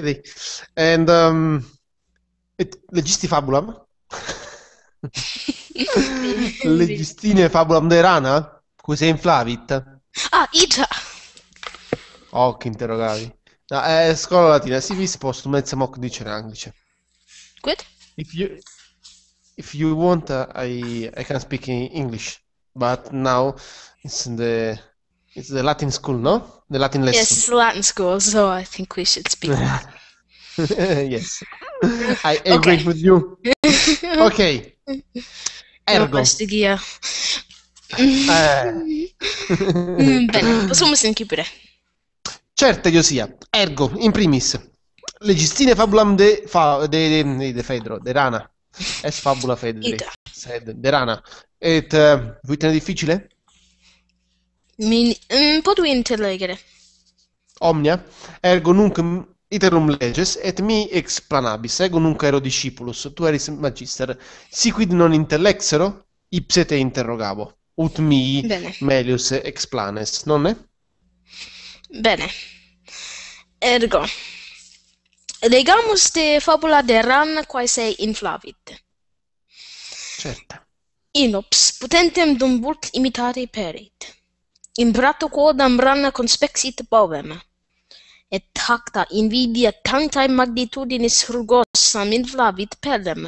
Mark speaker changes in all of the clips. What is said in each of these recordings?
Speaker 1: crazy. And um, it, legisti fabulam. Legistine fabulam de rana? Cuse inflavit? Ah, igia! Oh, che interrogavi. No, è eh, scuola latina. Si vi sposto mezzo mock di anglice. Good. If you, if you want, uh, I, I can speak in English. But now it's in the It's the Latin school, no? The Latin lesson. Yes, it's
Speaker 2: the Latin school, so I think we should speak Latin.
Speaker 1: yes, I agree okay. with you. Ok, ergo. No, eh. Mm, bene, possiamo sentire Certo, io sia. Ergo, in primis, legistine fabulam de, fa, de, de, de Fedro, de Rana. Es fabula Fedri. de Rana. Et, uh, vuoi tenere difficile?
Speaker 2: Min Potui mm, potu intellegere.
Speaker 1: Omnia ergo nunc iterum leges et mi explanabis ego nunc ero discipulus tu eris magister si quid non intellexero ipse te interrogavo ut mi Bene. melius explanes nonne
Speaker 3: Bene ergo
Speaker 2: legamus te fabula de ran quae se inflavit Certa Inops potentem dum vult imitare perit imbrato quodam rana conspexit bovem et tacta invidia tantae magnitudinis rugosam inflavit pedem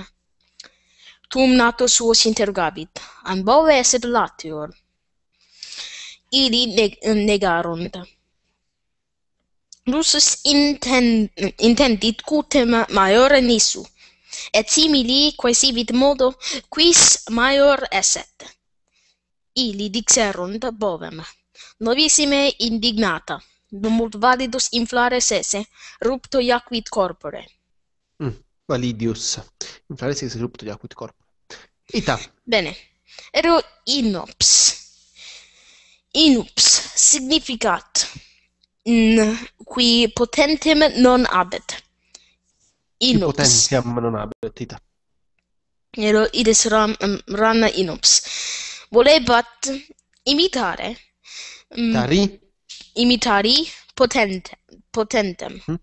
Speaker 2: tum nato suos interrogabit an bove esset latior ili neg negarunt lusus inten intentit cutem maiore nisu et simili quaesivit modo quis maior esset ili dixerunt bovem Novissime indignata, mult validus inflare sese, rupto jaquit corpore.
Speaker 1: Mm, validius, inflare sese, rupto jaquit corpore. Ita.
Speaker 2: Bene. Ero inops. Inups significat in qui potentem non abet.
Speaker 1: Inups. potentem non abet, ita.
Speaker 2: Ero ides ram, um, rana inups. Volebat imitare Imitari mm. imitari potent potentem mm -hmm.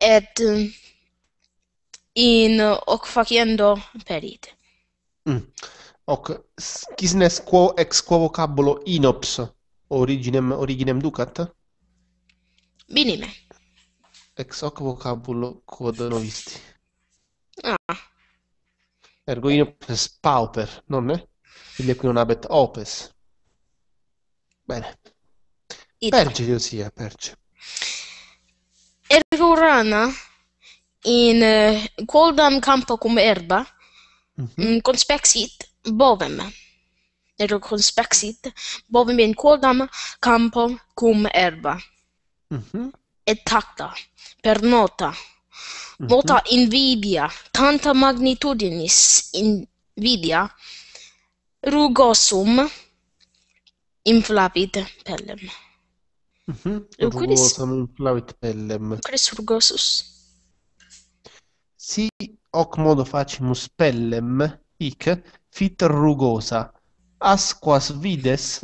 Speaker 2: et eh, in hoc faciendo perit
Speaker 1: mm. hoc quisnes quo ex quo vocabulo inops originem originem ducat minime ex hoc vocabulo quod novisti ah ergo inops pauper non ne? ille qui non habet opes Bene. It. Perci, io sia, perci. Ergo
Speaker 2: rana in uh, eh, quoldam campo cum erba mhm. mm -hmm. conspexit bovem. Ergo conspexit bovem in quoldam campo cum erba. Mm -hmm. Et tacta per nota mm -hmm. invidia, tanta magnitudinis invidia, rugosum, inflavit pellem.
Speaker 1: Mhm. Mm Eucris sum inflavit pellem. Eucris
Speaker 3: surgosus.
Speaker 1: Si hoc modo facimus pellem hic fit rugosa. Asquas vides.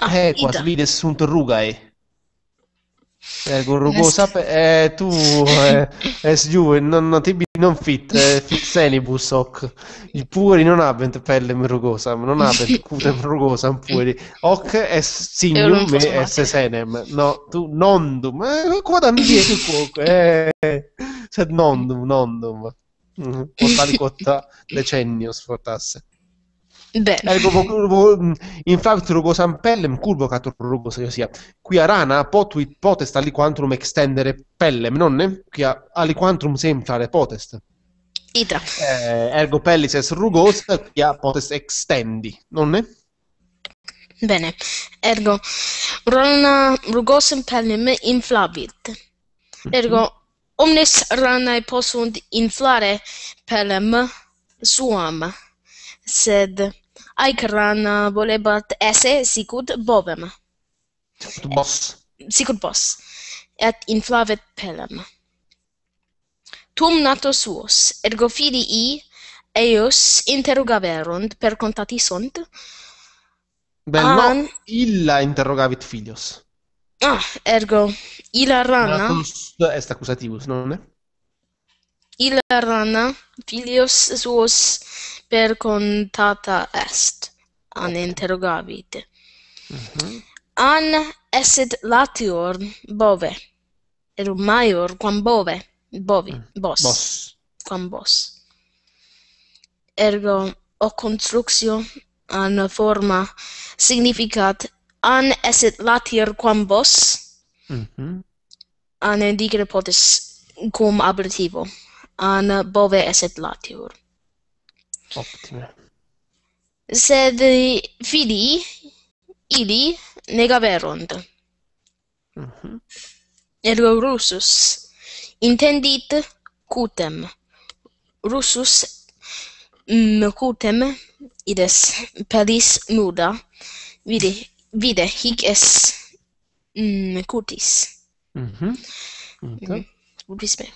Speaker 1: Ah, eh, quas vides sunt rugae. Eh, con rugosa pe- eh, tu eh, es giù eh, non tibi non fit eh, fit senibus hoc il puri non habent pelle rugosam non habent cutem rugosam puri hoc es signum me es senem no tu nondum eh, quodam dietu quoque eh, sed nondum nondum mm, portali quota decennios sfortasse
Speaker 2: Beh. Ergo,
Speaker 1: infatti, rogo pellem, curvo cator rogo sia. Qui a rana pot with potest aliquantrum extendere pellem, nonne? Qui a aliquantrum semplare potest. Itra. Eh, ergo pellis es rugos, qui a potest extendi, nonne?
Speaker 2: Bene. Ergo rana rugosum pellem inflabit. Mhm. Ergo mm-hmm. omnes ranae possunt inflare pellem suam sed Aikran uh, volebat esse sicut bovem. Sicut bos. Sicut bos. Et inflavet pelem. Tum nato suos, ergo filii eius interrogaverunt per contati sunt?
Speaker 1: Ben, An... illa interrogavit filios.
Speaker 2: Ah, ergo, illa rana... Natus
Speaker 1: est accusativus, non è?
Speaker 2: Illa rana filios suos per contata est an interrogavit mm -hmm. an esset latior bove erum maior quam bove bovi mm. bos. bos quam bos ergo o constructio an forma significat an esset latior quam bos mm -hmm. an dicere potes cum ablativo an bove esset latior Optime. Sed fili eh, ili nega Mhm. Mm Ergo russus intendit cutem. Russus mecutem mm, ides pedis nuda. Vide vide hic est mm, cutis.
Speaker 1: Mhm. Mm okay. Mm
Speaker 2: -hmm.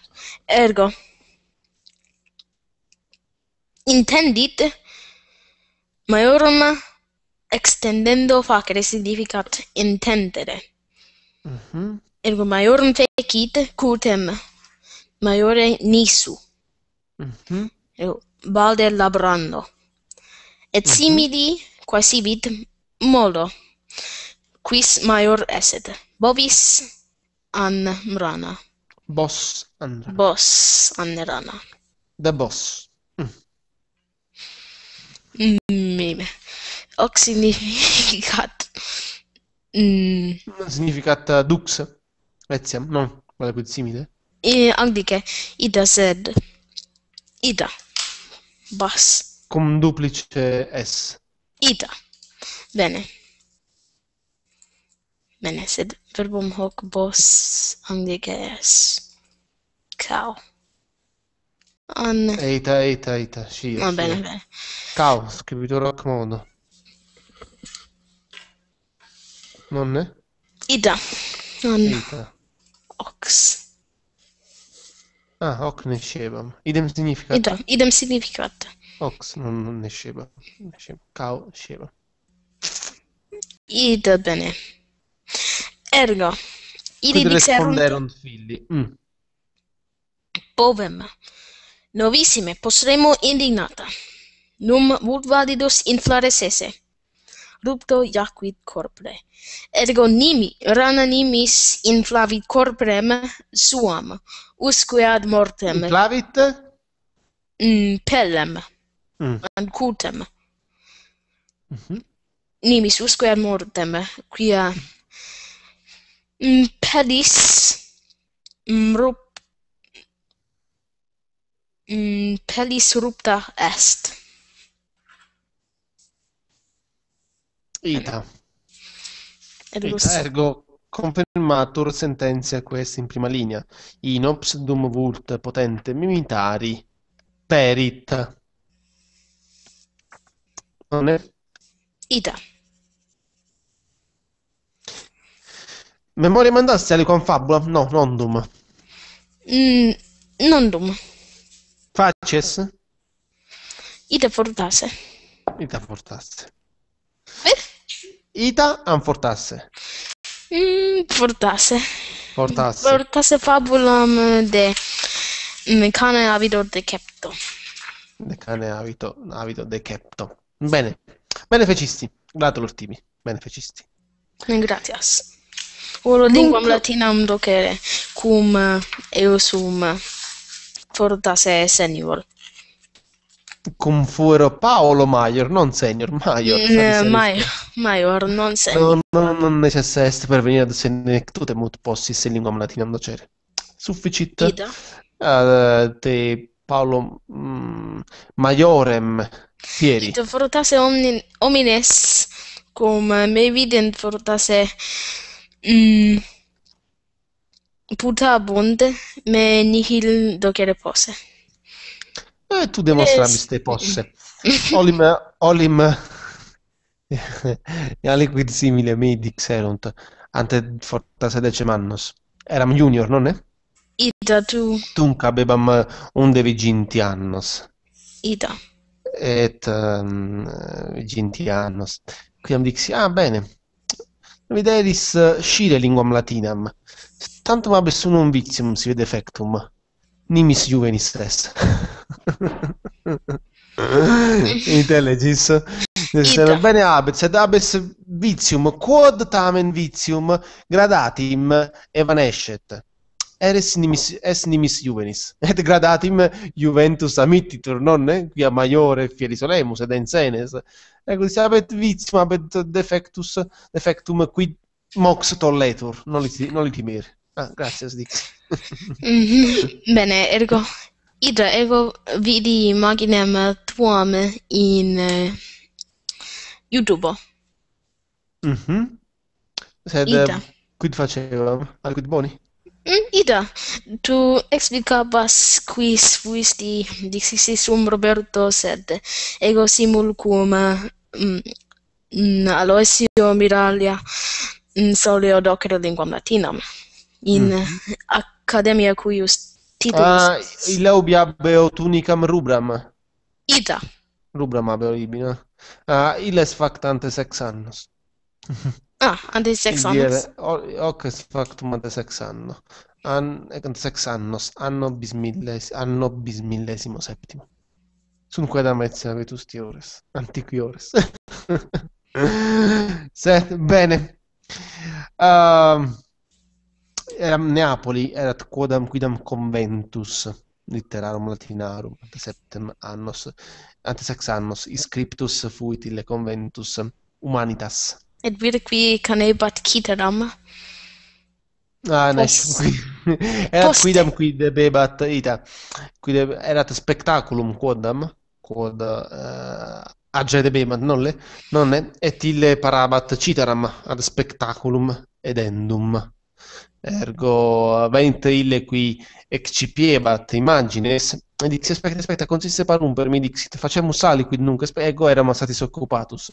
Speaker 2: Ergo intendit maiorum extendendo facere significat intendere. Mm Ergo maiorum fecit cutem maiore nisu. Mm eo balde labrando. Et mhm. simili mm -hmm. modo quis maior eset. Bovis an Bos an mrana. Bos an mrana.
Speaker 1: The boss.
Speaker 2: Meme. Ox significat... Mm.
Speaker 1: Significat dux? Etiam, no, qualcosa simile.
Speaker 2: E eh, anche che ida sed. Ida. Bas.
Speaker 1: Con duplice S.
Speaker 2: Ida. Bene. Bene, sed verbum hoc bos anche che S. Ciao. An...
Speaker 1: Eita, eita, eita, scia. Va bene, bene. Ciao, capito rock modo. Nonne?
Speaker 3: Ida. Nonne.
Speaker 1: Ida. Ox. Ah, ok ne scebam. Idem significa. Ida.
Speaker 2: Idem significa.
Speaker 1: Ox non, non ne scebam. Ciao, scebam.
Speaker 2: Ida bene. Ergo. Idi dixerunt.
Speaker 1: figli. Mm.
Speaker 2: Povem. Novissime, postremo indignata. num vult validus inflaresse rupto jacuit corpore ergo nimi rana nimis inflavit corporem suam usque ad mortem inflavit mm, pellem mm. ad cutem mm -hmm. nimis usque ad mortem quia mm, pedis mm, rup mm, pelis rupta est
Speaker 1: mm Ita. Ita, ergo confirmatur sententia quest in prima linea. Inops dum vult potente mimitari perit. Non è? Ita. Memoria mandasse alle confabula? No, nondum. Mm, nondum. Faces?
Speaker 2: Ita fortasse.
Speaker 1: Ita fortasse. Ita anfortasse.
Speaker 2: Mm, portase. Portasse. Portasse fabulam de cane avito decepto.
Speaker 1: De cane avito, avito decepto. Bene. Beneficisti. Gratulortivi. Beneficisti.
Speaker 2: Gratias. Oro linguam Dunque... latinam docere, cum eusum fortase senior
Speaker 1: con fuoro Paolo eh, Maior, non senior, Maior. Eh, Maior,
Speaker 2: Maior, non senior.
Speaker 1: No, no, non necessario per venire ad essere tutte molto possis in lingua latina, non c'è. Cioè, sufficit. Uh, te Paolo mm, Maiorem Fieri. Ito
Speaker 2: fortase omnin, omines cum me vident fortase mm, putabunt me nihil docere posse.
Speaker 1: E eh, tu devi queste posse. Olim, olim, aliquid simile me dixerunt, ante fortas dece mannos. Eram junior, non è?
Speaker 3: Ita tu.
Speaker 1: Tunc abebam unde viginti annos. Ita. Et um, viginti annos. Quiam dixi, ah bene, videris eh, scire linguam latinam, tantum ab sum un vizium si vede factum. nimis juvenis est. Intelligis. Id. Bene abet, sed abes vitium, quod tamen vitium gradatim evanescet. Eres nimis, es nimis juvenis. Et gradatim juventus amittitur, nonne? Eh? Quia maiore fieri solemus, ed ensenes. Ecco, abet vitium, abet defectus, defectum quid mox tolletur. Non li, non li timere. Ah, grazie, Sdix.
Speaker 2: mm-hmm. Bene, ergo Ida, ego vidi maginem tuam in uh, eh, YouTube.
Speaker 1: Mhm. Mm Sed eh, Ida. quid facevam? Alquid boni?
Speaker 2: Mm, Ida, tu explicabas quis fuisti dixisis um Roberto, sed ego simul cum mm, mm, aloesio miralia in mm, solio docere linguam latinam, in mm -hmm. academia cuius Tito uh, Ah,
Speaker 1: illa ubi habeo tunicam rubram. Ita. Rubram habeo ibi, no? Ah, uh, es fact ante sex annos.
Speaker 2: ah, ante sex annos.
Speaker 1: Ile, hoc es factum ante sex annos. An, ec ante sex annos, anno bis milles, anno bis millesimo septimo. Sunt quae dame vetusti ores, antiqui ores. Sette, bene. Ehm eram Neapoli erat quodam quidam conventus literarum latinarum ante septem annos ante sex annos scriptus fuit ille conventus humanitas
Speaker 2: et vir qui canebat citeram
Speaker 1: ah ne qui era quidam qui debebat ita qui erat spectaculum quodam quod uh, non debebat nonne et ille parabat citeram ad spectaculum edendum ergo avente ille qui excipiebant imagines, e disse, aspetta, aspetta, consiste parum per mi dixit, facciamo sali quid nunc, ego ecco, eram stati soccupatus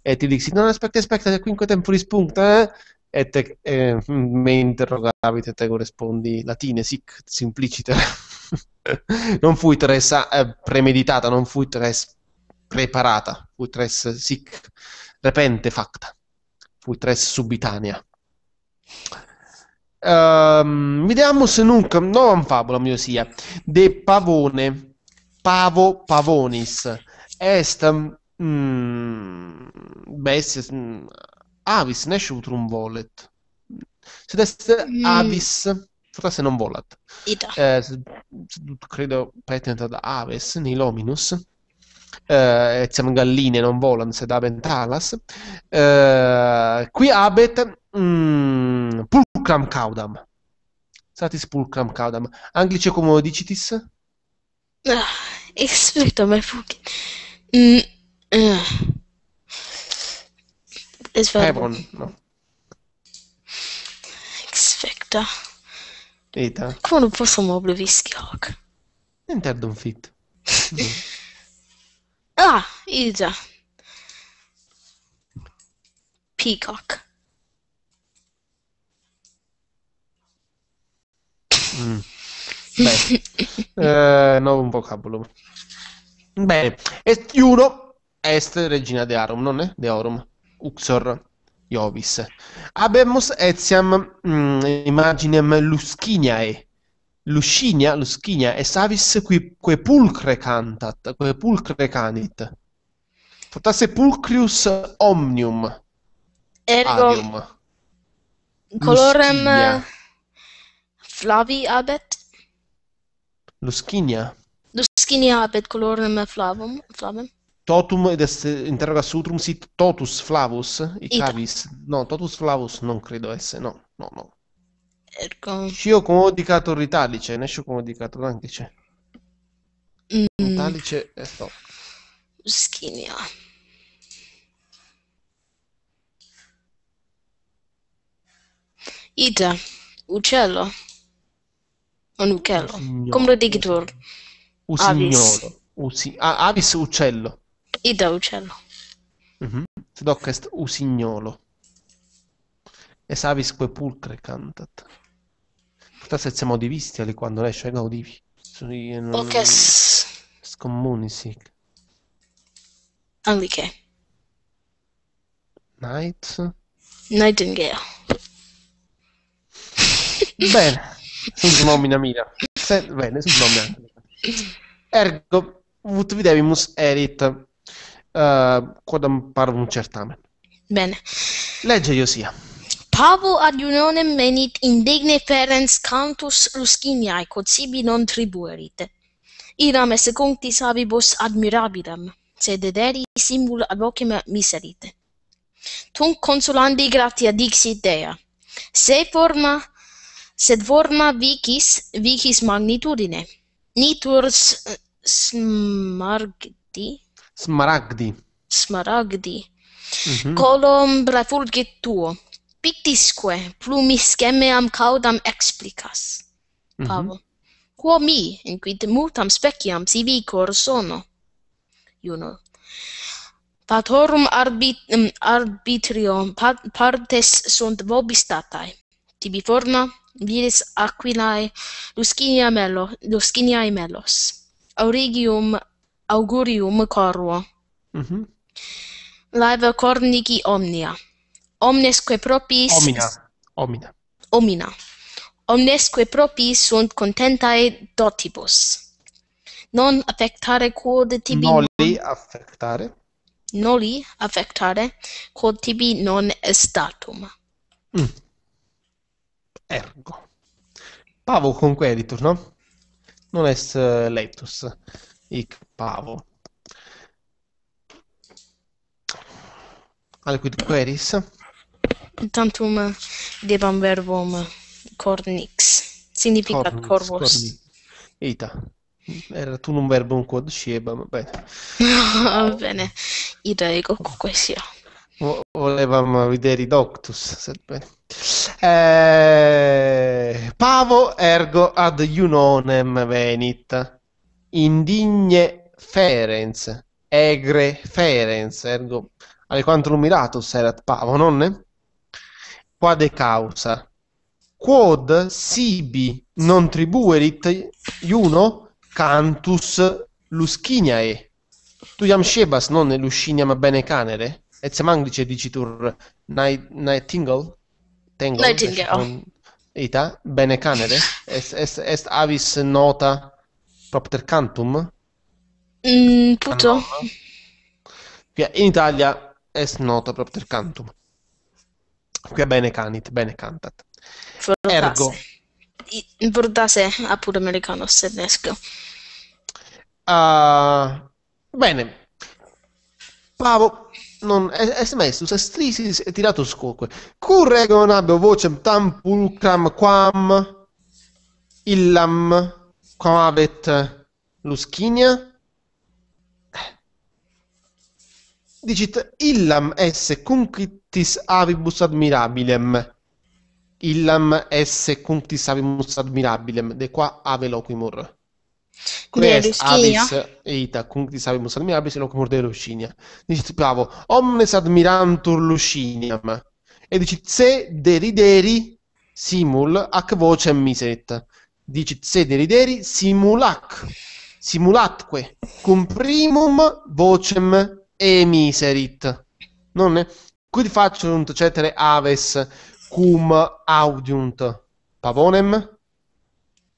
Speaker 1: E ti dixit, non aspetta, aspetta, che quinque temporis puncta, eh? e te eh, me interrogavit e te rispondi latine sic simpliciter non fui tres eh, premeditata non fui tres preparata fui tres sic repente facta fui tres subitanea Um, vediamo se nunc non fabula mio sia de pavone pavo pavonis est mm, mm Avis ne è nesciutrum volet sed est mm. avis forse non volat Ida. eh, credo petent ad aves nil hominus eh, etiam galline non volant sed abent alas eh, qui abet mm, italiano. Pulcram caudam. Satis pulcram caudam. Anglice come dicitis?
Speaker 2: Ah, experto, ma fucking... Mm, uh. Ah. no. Expecta.
Speaker 1: Eta. Kako
Speaker 2: posso muovere samo obleviski ok?
Speaker 1: Ne trdom fit.
Speaker 2: ah, ida. Peacock.
Speaker 1: Mm. Beh, eh, nuovo vocabolo. Bene, est Iuro, est regina dearum, non è? Deorum, uxor, iovis. Abemus etiam mm, imaginem luschiniae. Luscinia, luscinia, e savis qui, que pulcre cantat, que pulcre canit. Fortasse pulcrius omnium. Ergo, adium. colorem... Luscinia
Speaker 3: flavi
Speaker 2: abet
Speaker 1: Luscinia
Speaker 2: Luscinia abet colorem flavum flavum
Speaker 1: Totum et est interroga sutrum sit totus flavus i cavis no totus flavus non credo esse no no no Ergo Scio comodicator italice ne scio comodicator anche c'è
Speaker 3: mm. Italice
Speaker 1: e sto Luscinia
Speaker 3: Ida, uccello.
Speaker 2: Un uccello. Un Come lo dici tu?
Speaker 1: Un signolo. Usi- ah, avis uccello.
Speaker 3: Ida uccello.
Speaker 1: mm est usignolo. Es avisque pulcre cantat. se siamo semodi vistiali quando esce gaudivi. Sui, non... Oces. Scommuni sic. Night. Nightingale. Bene. Subnomina mia. Se, bene, subnomina. Ergo, ut videvimus erit uh, eh, quodam parvum certamen. Bene. Legge Iosia.
Speaker 2: Pavo ad unionem menit indigne ferens cantus Lusciniae, quod sibi non tribuerit. Iram esse conctis habibus admirabilem, sed deri simul ad vocem miserite. Tunc consolandi gratia dixit Dea. Se forma sed forma vicis vicis magnitudine niturs smargdi
Speaker 1: smaragdi
Speaker 2: smaragdi
Speaker 1: mhm.
Speaker 2: colom mm -hmm. brafulgit tuo pictisque plumis gemeam caudam explicas
Speaker 1: mm -hmm.
Speaker 2: pavo quo mi in quid mutam speciam sibi cor sono iuno patorum arbit, mm, arbitrio partes sunt vobis datae tibi forma dies aquilae luscinia melo, lusciniae melos. Aurigium augurium coruo. Mm -hmm. Laeva cornici omnia. Omnesque propis... Omina. Omina. Omnesque propis sunt contentae dotibus. Non affectare quod tibi... Noli
Speaker 1: affectare.
Speaker 2: Noli affectare quod tibi non est datum. Mm.
Speaker 1: ergo. Pavo conqueritur, no? Non es eh, letus, hic pavo. Aliquid queris?
Speaker 2: Tantum debam verbum cornix, significa cornix, corvos. Cornix.
Speaker 1: Ita. Era tu un verbum quod scebam, bene.
Speaker 2: Va bene, ida ego quoque sia
Speaker 1: volevamo vedere i Doctus. Eh, pavo ergo ad Iunonem venit, indigne ferens, egre ferens, ergo alquanto miratus erat pavo, nonne? Quade causa? Quod sibi non tribuerit Juno cantus lusciniae. Tu iam scebas, non ma bene canere? Etzemanglice dicitur night, nightingale? Tangle, nightingale. Ita, bene canere, est, est, est avis nota propter cantum?
Speaker 2: Mm, puto.
Speaker 1: in Italia est nota propter cantum. Qui è bene canit, bene cantat. Fortase. Ergo.
Speaker 2: Bordase ha pure americano tedesco. Uh,
Speaker 1: ah, bene. Bravo non, è, smesso, si è strisi e tirato scocco. Curre non abbia voce tam pulcram quam illam quam avet luschinia. Dicit illam esse cunctis avibus admirabilem. Illam esse cunctis avibus admirabilem, de qua ave loquimur.
Speaker 3: Quest abis
Speaker 1: eita, cunc sabimus ad mirabis, loc morde Lucinia. Dice bravo, omnes admirantur Luciniam. E dici, se derideri simul ac vocem miset. Dici, se derideri simulac, simulatque, cum primum vocem emiserit. Non è? Quid faciunt cetere aves cum audiunt pavonem?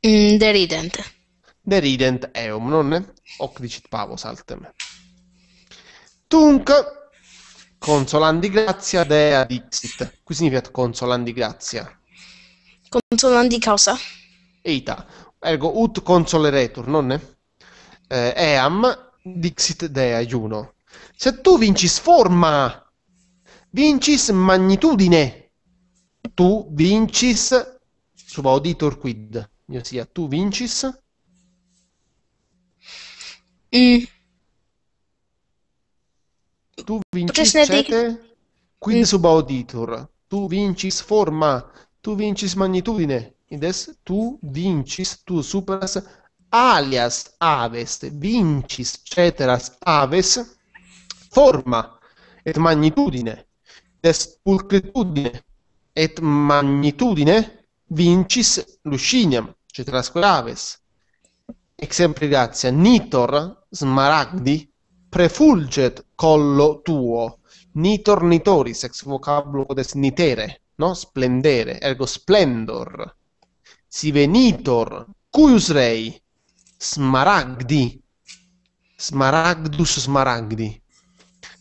Speaker 2: Mm, derident
Speaker 1: derident eum, non? Hoc dicit pavo saltem. Tunc, consolandi grazia dea dixit. Qui significa consolandi grazia. Consolandi causa. Eita. Ergo, ut consoleretur, non? Eh, eam dixit dea Juno. Se tu vincis forma, vincis magnitudine, tu vincis, subauditor quid, io sia, tu vincis Mm. Tu vincis sete quid mm. sub auditor. Tu vincis forma, tu vincis magnitudine. Indes tu vincis, tu superas alias aves, vincis ceteras aves forma et magnitudine. Indes pulcritudine et magnitudine vincis luciniam ceteras aves. Exempli gratia, nitor, smaragdi, prefulget collo tuo, nitor nitoris, ex vocablo des nitere, no? Splendere, ergo splendor. Si venitor, cuius rei, smaragdi, smaragdus smaragdi.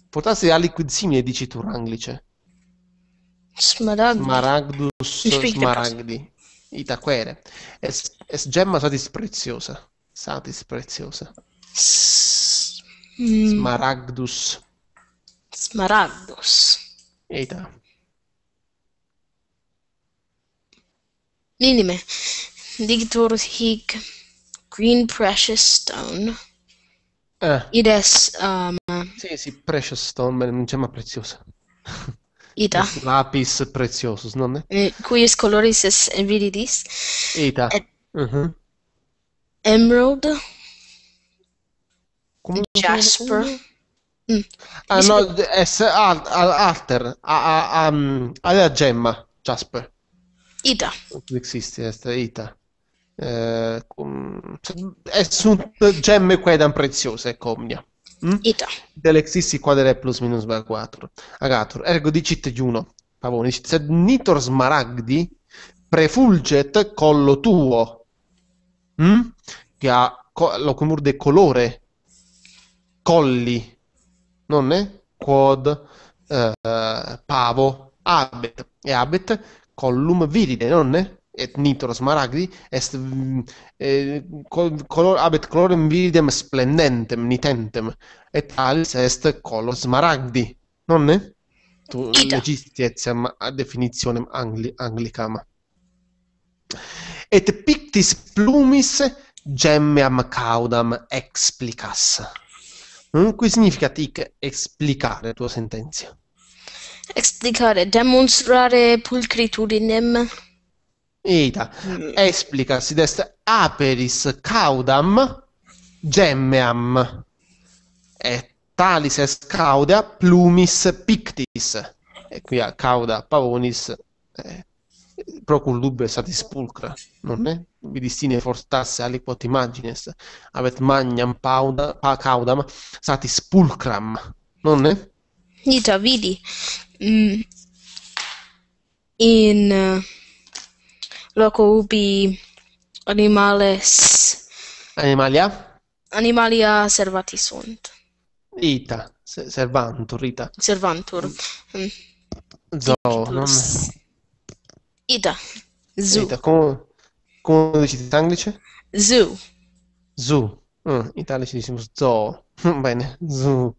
Speaker 1: Portasse a liquid simile, dici tu, Ranglice. Smaragdi. Smaragdus smaragdi. Itaquere. Es, es gemma satis preziosa. Satis preziosa. Mm. Smaragdus.
Speaker 2: Smaragdus. Eita. Minime. Digitur hic green precious stone. Eh. Ida es um
Speaker 1: Sì, sì, precious stone, ma non c'è ma preziosa. Ida. Lapis precioso, non è?
Speaker 2: E mm, cui es coloris es eh, vidis?
Speaker 1: Ida. Mhm.
Speaker 2: Emerald. Come Jasper.
Speaker 3: Mm. Ah no, sp-
Speaker 1: è, ah, al, al, Alter, ha, la mm, gemma, Jasper. Ita. Esiste, eh, Ita. Eh, è su gemme quedan preziose, comnia. Mm? Ita. Dell'existi quadre plus minus 4. Agatur, ergo dicit giuno. Pavone, sed nitor smaragdi prefulget collo tuo. Mm? Che ha co- locumur de colore colli, non è? Quod, eh, pavo, abet, e abet collum viride, non è? et nitro smaragdi est mm, eh, color, abet colorem viridem splendentem nitentem et alis est color smaragdi non è? tu Ita. legisti etiam a definitionem angli, anglicam et pictis plumis gemmeam caudam explicas Mm? Qui significa tic esplicare la tua sentenza.
Speaker 2: Explicare, demonstrare pulcritudinem.
Speaker 1: Eita, mm. esplica, si dest aperis caudam gemmeam. E talis est cauda plumis pictis. E qui a cauda pavonis eh, procul dubbe stati spulcra, non è? Vi Vidistine fortasse aliquot imagines, avet magnam pauda, pa caudam stati spulcram, non è?
Speaker 3: Dito, vidi, mm.
Speaker 2: in eh, loco ubi animales...
Speaker 1: Animalia?
Speaker 2: Animalia servati sunt.
Speaker 1: Ita, servantur, ita. Servantur. Mm. Zoo, non... Ita. Zoo. Ida. Come, come lo dicete mm, in anglice? Zoo. Zoo. Mm, Italia ci diciamo zoo. Bene, zoo.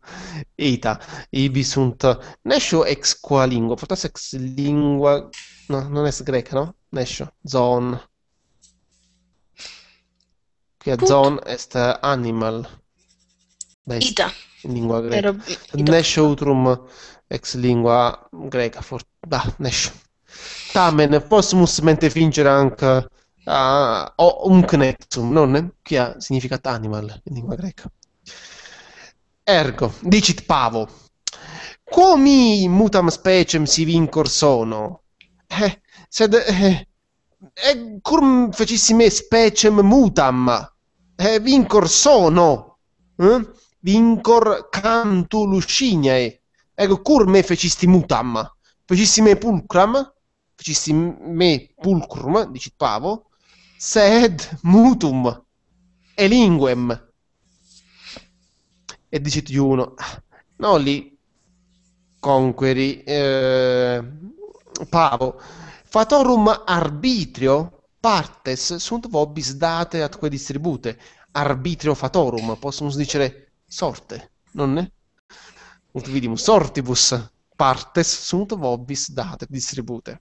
Speaker 1: Ita. Ibi sunt. Nescio ex qua lingua. Forse ex lingua. No, non è greca, no? Nescio. Zon. Che Put. zon est animal. Best. Ita. In lingua greca. Nescio utrum ex lingua greca. For... Bah, nescio tamen possumus mente fingere anche a un uncnectum, non eh? che significa animal in lingua greca. Ergo, dicit pavo, comi mutam specem si vincor sono? Eh, sed, eh, eh, cum fecissi me specem mutam? Eh, vincor sono? Eh? Vincor cantu luscinae. Ecco, cur me fecisti mutam, fecisti me pulcram, ficissi me pulcrum, dici pavo, sed mutum e linguem. E dicit uno, li conqueri eh, pavo, fatorum arbitrio partes sunt vobis date atque distribute, arbitrio fatorum, possiamo dire sorte, non è? Ut vidim sortibus partes sunt vobis date distribute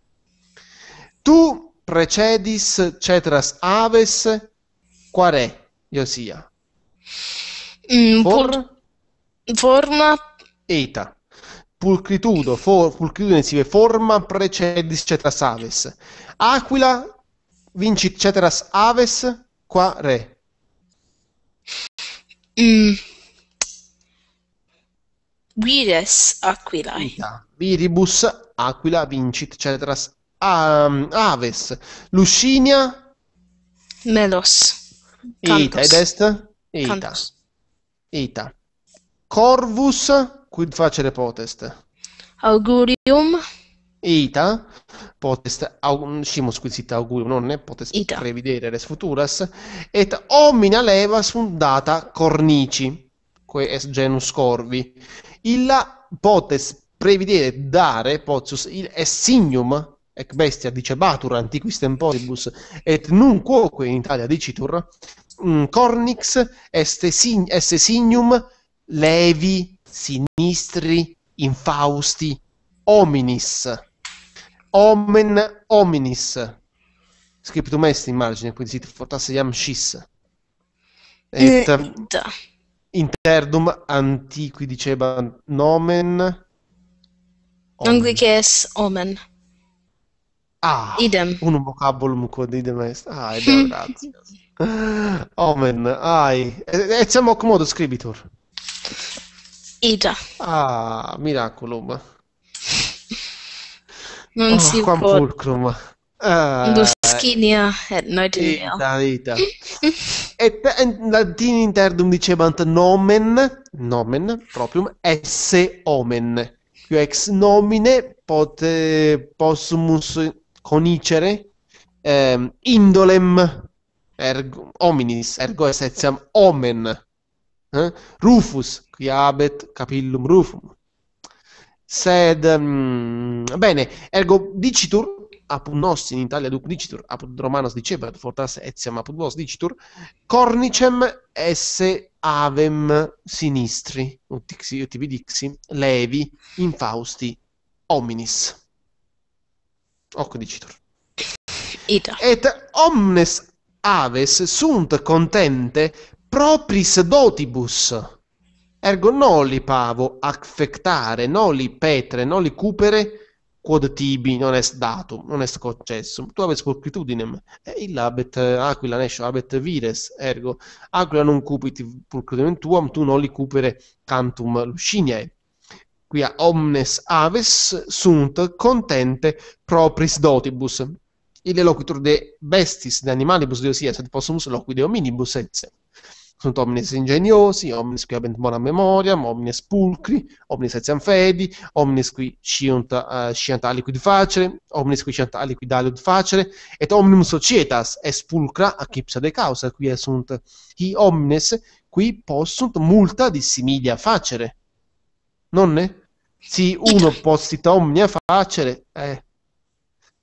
Speaker 1: tu precedis cetras aves quare Iosia mm, for, forma eta pulcritudo for, pulcritudo insieme forma precedis cetras aves aquila vinci cetras aves quare mm.
Speaker 2: Vires aquilae.
Speaker 1: Viribus aquila vincit cetras um, Aves, Lucinia, Melos, Ita, ed est? Ita. Ita. Corvus, quid facere potest? Augurium. Ita, potest scimus quid augurium, non ne potest Ita. prevedere res futuras, et omina leva sundata cornici, que es genus corvi. Illa potest prevedere dare, potius, est signum ec bestia dice batur antiquis temporibus et nun quoque in Italia dicitur mm, cornix est, sin, est signum levi sinistri infausti hominis omen hominis scriptum est immagine quindi si portasse iam scis et eh, ehm, interdum antiqui diceva nomen non qui
Speaker 2: che es omen
Speaker 1: Ah, idem. Un vocabulum con idem est. Ah, idem, grazie. Omen, ai. Etiam hoc modo scribitur. Ida. Ah, miraculum. Non oh, si quam può. pulcrum. Uh, eh, Duscinia et eh, noetim Ida, ida. et in latin interdum dicebant nomen, nomen proprium, esse omen. Quio ex nomine pote possumus conicere, ehm, indolem, ergo, hominis, ergo es etiam omen, eh? rufus, qui abet capillum rufum. Sed, um, bene, ergo dicitur, apud nos in Italia duc dicitur, apud Romanos dicebat, fortas etiam apud vos dicitur, cornicem esse avem sinistri, ut tibi dixi, levi in fausti hominis. Hoc dicitur. Ita. Et omnes aves sunt contente propris dotibus. Ergo non li pavo affectare, non li petre, non li cupere, quod tibi non est datum, non est concessum. Tu aves pulcritudinem, e illa abet aquila nescio, abet vires, ergo aquila non cupit pulcritudinem tuam, tu non li cupere cantum lusciniae qui a omnes aves sunt contente propris dotibus, ille loquitur de bestis, de animalibus deosia, sed possumus loqui de hominibus esse. Sunt omnes ingeniosi, omnes qui abent bona memoria, omnes pulcri, omnes etiam fedi, omnes qui sciunt, uh, sciant aliquid facere, omnes qui sciant aliquid aliud facere, et omnium societas est pulcra accipsa de causa, qui sunt i omnes qui possunt multa dissimilia facere. Nonne? sì, uno possita omnia facere, eh.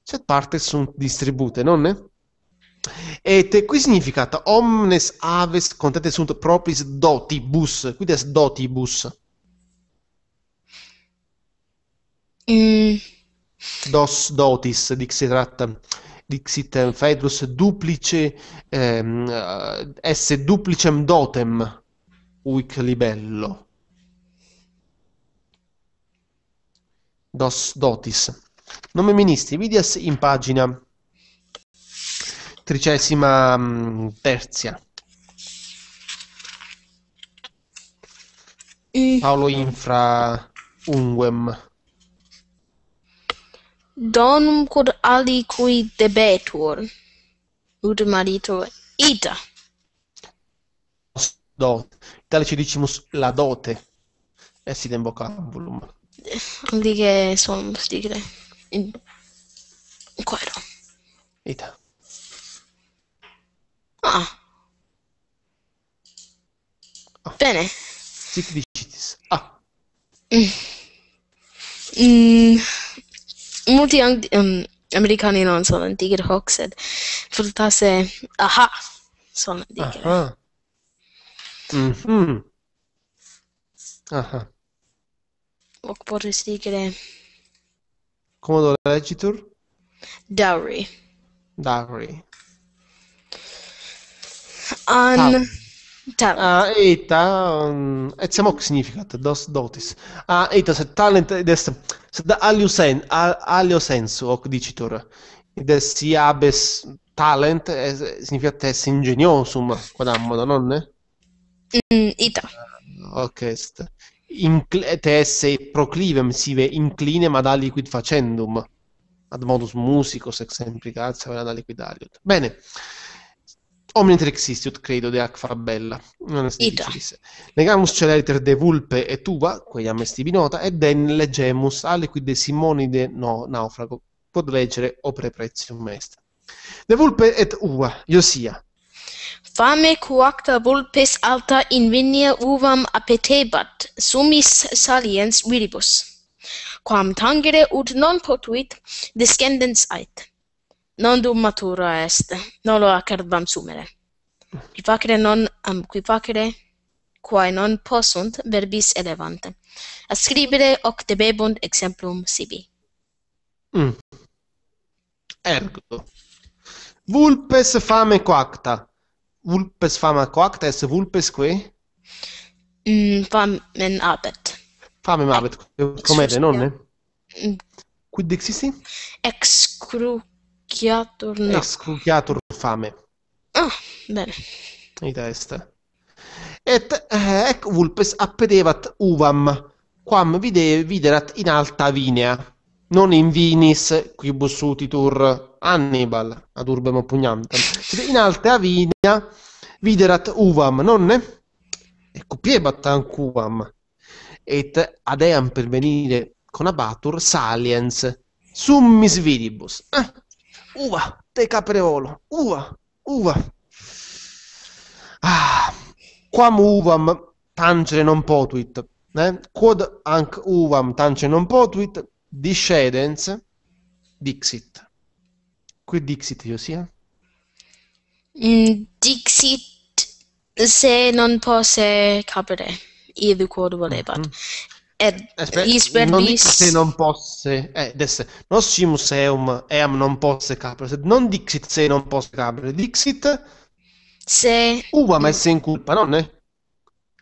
Speaker 1: c'è parte sunt distribute, non è? E te, qui significa omnes aves contente sunt propris dotibus, qui des dotibus? Mm. Dos dotis, dixit, dixit Fedrus, duplice, ehm, eh, esse duplicem dotem, uic libello. dos dotis. Nome ministri, vidias in pagina tricesima mh, mm, terzia. E... Paolo infra unguem.
Speaker 2: Donum quod ali aliqui debetur, ud marito ita.
Speaker 1: Dot. Italici dicimus la dote. Essidem vocabulum.
Speaker 2: Dighe sono stigle.
Speaker 3: Cuero.
Speaker 1: Mm. Ita.
Speaker 3: Ah. ah. Bene. Sicricitis.
Speaker 2: Ah. Mm. Mm. Molti um, mm, americani non sono antichi hoxed. Fortasse. Aha. Sono
Speaker 1: antichi. Aha. Mm -hmm. Aha.
Speaker 2: vorresti dire?
Speaker 1: Commodore, leggi tu? Dowry. Dowry. An... Ah, eta, um, eh, siamo che significa, dos dotis. Ah, eta, se talent, des, se da alio, sen, al, alio sensu, hoc dicitur, des si abes talent, es, eh, significa tes ingeniosum, quadam, non ne? Mm, ita. Ah, ok, est incle- te sei proclivem sive incline ma da liquid facendum ad modus musicos ex implicatio da liquidariot bene Omnit existiut, credo, de ac farabella. Non è difficilis. Negamus celeriter de vulpe et uva, quei ammesti binota, ed en legemus aliquid de Simonide, no, naufrago, pod leggere opere prezium est. De vulpe et uva, io sia,
Speaker 2: Fame quacta vulpes alta in vinia uvam apetebat, sumis saliens viribus, quam tangere ut non potuit descendens ait. Non dum matura est, non lo sumere. Qui facere non, um, qui facere, quae non possunt verbis elevante. Ascribere hoc debebunt exemplum sibi.
Speaker 1: Mm. Ergo. Vulpes fame quacta vulpes fama coacta est vulpes quae
Speaker 2: mm, famen
Speaker 1: abet famen abet come de nonne mm. quid dixisti
Speaker 2: ex cruciatur no ex
Speaker 1: cruciatur fame
Speaker 2: ah bene
Speaker 1: ita est et eh, ec vulpes appedevat uvam quam vide, viderat in alta vinea non in vinis quibus utitur Hannibal ad urbem oppugnantam, in altea vigna viderat uvam, nonne? E ecco, cupiebat ancuam, et adeam pervenire abatur saliens, summis vidibus. Eh? Uva, te capreolo, uva, uva. Ah, quam uvam tangere non potuit, eh? quod anc uvam tangere non potuit, discedens dixit. कोई Dixit io sia?
Speaker 2: Eh. Mm, Dixit se non posso capire il cuore voleva. Mm.
Speaker 1: Mm-hmm. Er, Aspetta, non dica se non posso eh, adesso, non si museum, eam non posso capire, non Dixit se non posso capire, Dixit se... Uva messa in colpa, non è?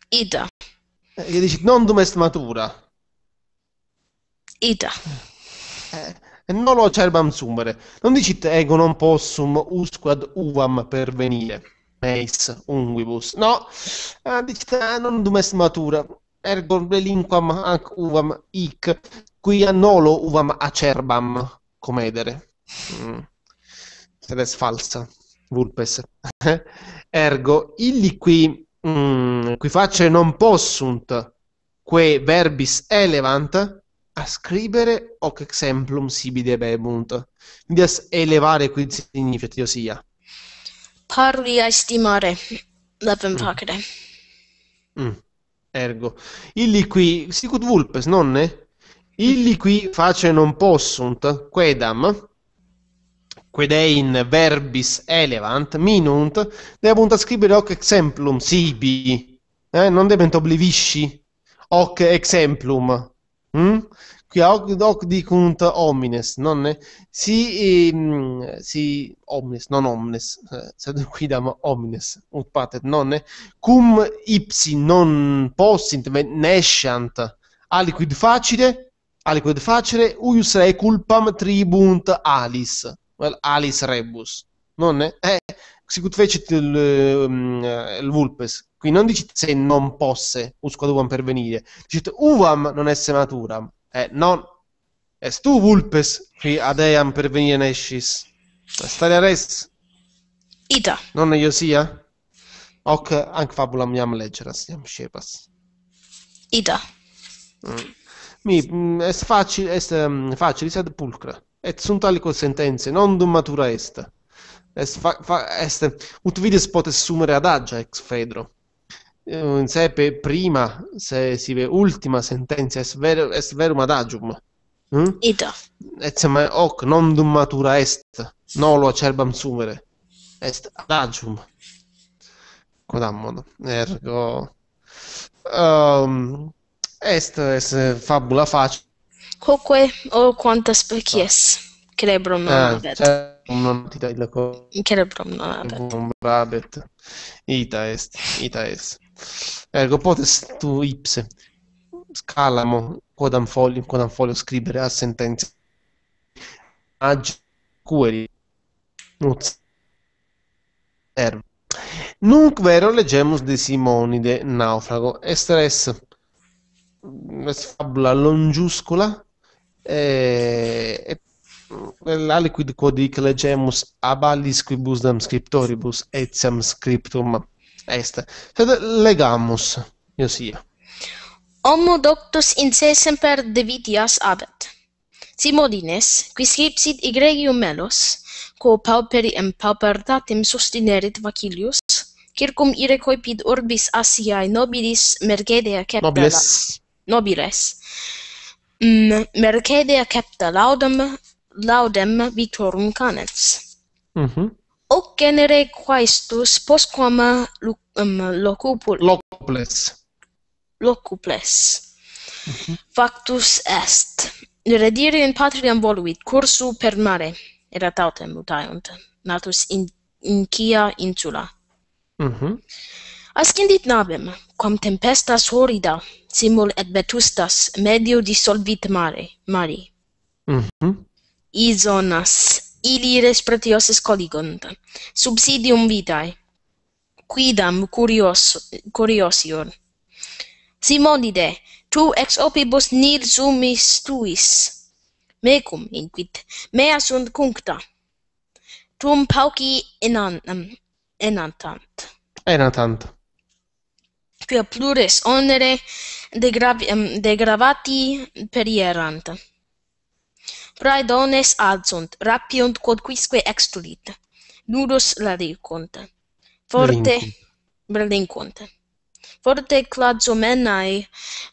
Speaker 1: Ida. Eh, e dici, non dum est matura. Ida. Eh. E non lo cerbam sumere. Non dici ego non possum usquad uvam per venire. Meis unguibus. No, ah, eh, dicit eh, non dum matura. Ergo relinquam ac uvam hic, quia nolo uvam acerbam comedere. Mm. Sed est falsa, vulpes. Ergo illi qui mm, qui facere non possunt que verbis elevant ascribere hoc exemplum sibide bebunt, midas elevare quid significatio sia.
Speaker 2: Parli a stimare, lapem facere.
Speaker 1: Mm. Mm. Ergo, illi qui, sicut vulpes, nonne? Illi qui face non possunt, quedam, quid in verbis elevant, minunt, debunt ascribere hoc exemplum sibi, eh? non debent oblivisci hoc exemplum, Mm? Qui hoc, hoc dicunt homines, non si, ehm, si omnes, non omnes, eh, sed quidam omnes ut patet, non nonne, cum ipsi non possint, nesciant, aliquid facile, aliquid facile, uius re culpam tribunt alis, well, alis rebus, nonne? Eh, sicut fecit il, ehm, il vulpes, Qui non dici se non posse per venire, dici uvam non esse maturam, eh, non est tu vulpes qui ad per venire nescis. Stare res. Ita. Non io sia? Hoc anche fabulam iam leggeras, iam scepas. Ita. Mm. Mi, mm, est facile, est um, mm, facile, sed pulcra. Et sunt alico sentenze, non dum matura est. Est, fa, fa, est ut vides potes sumere adagia ex Fedro in sepe prima, se si ve ultima sentenza, est, ver, est verum adagium. Hm? Mm? Ita. Etiam hoc non dum matura est, nolo acerbam sumere. Est adagium. Quodammodo. Ergo... Um, est, est fabula facile.
Speaker 2: Quoque o quantas species crebrum non ah,
Speaker 1: non ti dai la cosa. Crebrum non abet. Ita est, ita est. Ergo potes tu ipse scalamo quodam folium, quodam folio scrivere a sentenza. Ag queri nuz erba. Nunc vero legemus de Simonide, naufrago, estres est fabula longiuscula eh, e, e mm, la liquid quodic legemus ab alis dam scriptoribus etiam scriptum est. Sed legamus, Iosia. Homo
Speaker 2: doctus in se semper devitias abet. Si modines, qui scripsit igregium melos, quo pauperi em paupertatem sustinerit vacilius, circum ire coipid urbis Asiae nobilis mercedea capta nobiles
Speaker 3: la,
Speaker 2: nobiles mm, mercedea capta laudem laudem victorum canens mhm Hoc genere Christus postquam um, locupul
Speaker 1: locuples
Speaker 2: locuples mm -hmm. factus est redire in patria voluit cursu per mare erat autem utaiunt natus in, in quia insula mm ascendit navem cum tempestas horida simul et vetustas medio dissolvit mare mari mm ili res pretios Subsidium vitae. Quidam curios, curiosior. Simonide, tu ex opibus nil sumis tuis. Mecum, inquit, mea sunt cuncta. Tum pauci enan, enantant. Enantant. Quia plures onere degravi, degravati perierant. Praedones adsunt, rapiunt quod quisque extulit. Nudos la dicunt. Forte Berlincunt. Forte cladzo mennae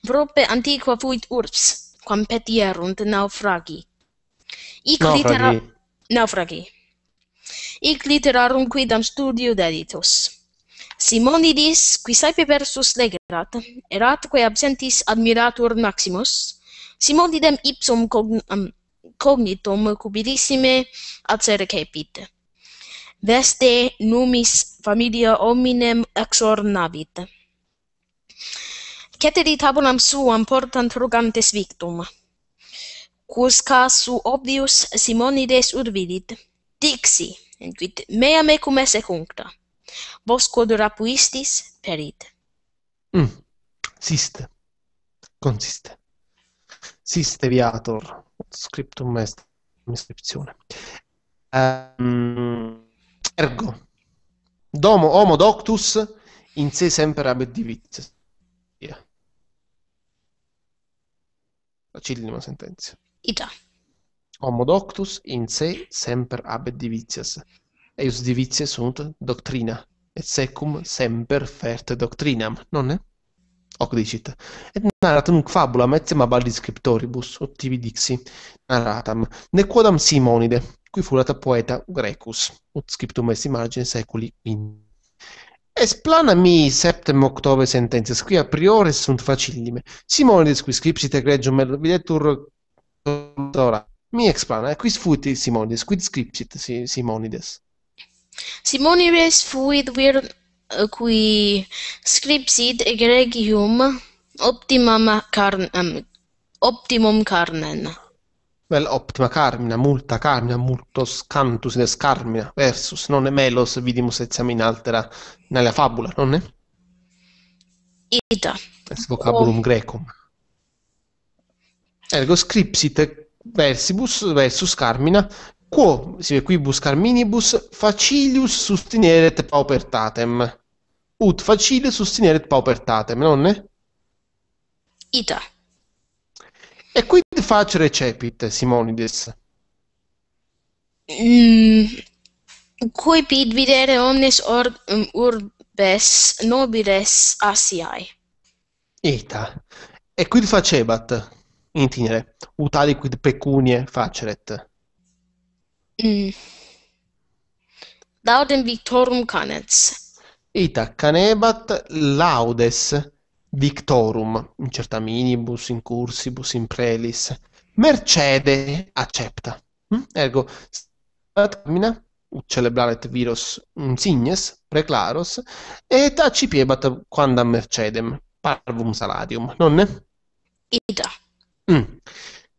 Speaker 2: prope antiqua fuit urps, quam petierunt naufragi. Ic naufragi. Litera... Naufragi. Ic literarum quidam studio deditus. Simonidis, qui saipe versus legerat, erat absentis admiratur Maximus, simonidem ipsum cognam cognitum cubidissime acere cepit. Veste numis familia hominem exor navit. Ceteri tabulam suam portant rugantes victum. Quus casu obvius Simonides urvidit, vidit, dixi, enquit mea mecum esse cuncta. Vos quod rapuistis perit.
Speaker 1: Mm. Siste. Consiste. Siste viator. scriptum est iscrizione. Um, mm. ergo, domo homo doctus in sé sempre abet divit. Yeah. Facilissima sentenza. E già. Homo doctus in sé sempre abet divitias. Eius divitie sunt doctrina, et secum semper ferte doctrinam, non è? 18. Et narratum fabula etiam abadit scriptoribus, ottivi dixi, narratam, ne quodam Simonide, qui furat poeta Grecus, ut scriptum est margine seculi in. mi septem octove sententias, qui a priori sunt facillime. Simonides qui scripsite egregium videtur ora. Mi explana, qui fuit Simonides, qui scripsit Simonides?
Speaker 2: Simonides fuit virum qui scripsit egregium optimam carnem optimum carnem
Speaker 1: vel optima carmina multa carmina multo scantus ne scarmia versus non emelos vidimus etiam in altera nella fabula non è ita es vocabulum oh. grecum ergo scripsit versibus versus carmina Quo, si quibus carminibus, facilius sustineret paupertatem. Ut facile sustineret paupertatem, non nonne? Ita. E quid face recepit, Simonides?
Speaker 2: Mm, cui pid videre omnes org, um, urbes nobiles Asiae.
Speaker 1: Ita. E quid facebat, in itinere, utali quid pecunie faceret?
Speaker 2: Mm. Laudem victorum canets.
Speaker 1: Ita canebat laudes victorum, in certa minibus, in cursibus, in prelis. Mercede accepta. Mm? Ergo, stabat camina, ut celebraret viros insignes, preclaros, et accipiebat quandam mercedem, parvum salarium, nonne? Ita. Mm.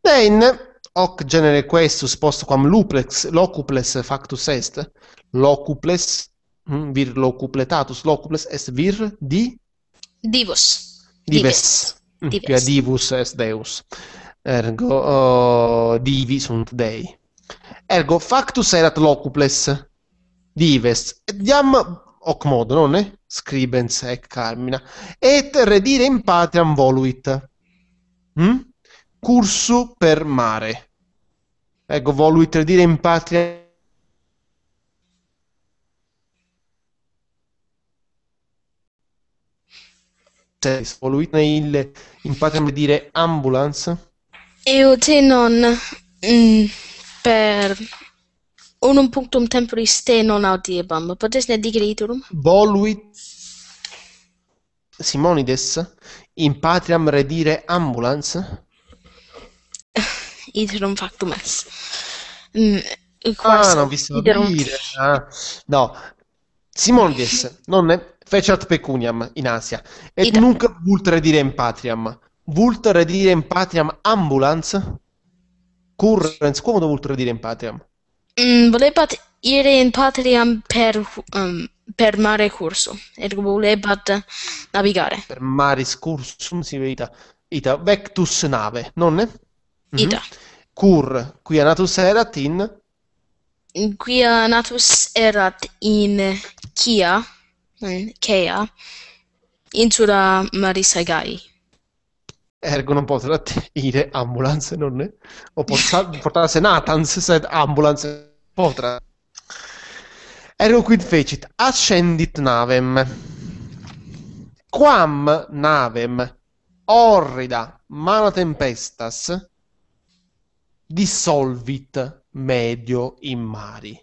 Speaker 1: Then, hoc genere questus post quam luplex locuples factus est locuples hm, vir locupletatus locuples est vir di
Speaker 2: divus divus divus hm, quia
Speaker 1: divus est deus ergo uh, divi sunt dei ergo factus erat locuples divus et diam hoc modo non è scribens ec carmina et redire in patriam voluit hm mm? Curso per mare. Ecco, volui tradire in patria Voluita il, in patria per dire ambulance?
Speaker 2: Eu non mm, per unum punctum temporis te non audiebam. Potes ne digeriturum?
Speaker 1: Voluit Simonides in patriam redire ambulance?
Speaker 2: Iterum factum est. Mm,
Speaker 1: ah, non vi so iterum... dire. Ah, no. Simondies, nonne, fecert pecuniam in Asia, E Ida. nunc vult redire in patriam. Vult redire in patriam ambulance? Currens, quomodo vult redire in patriam?
Speaker 2: Mm, volebat ire in patriam per, um, per mare curso, ergo volebat navigare.
Speaker 1: Per maris cursum si veita, ita vectus nave, nonne? Mhm. Ida. Cur, qui anatus erat in?
Speaker 2: Qui anatus erat in Chia, in Chea, insula Marisagai.
Speaker 1: Ergo non potrà dire ambulance, non è? O portase natans, sed ambulance potrà. Ergo quid fecit? Ascendit navem. Quam navem orrida mala tempestas dissolvit medio in mari.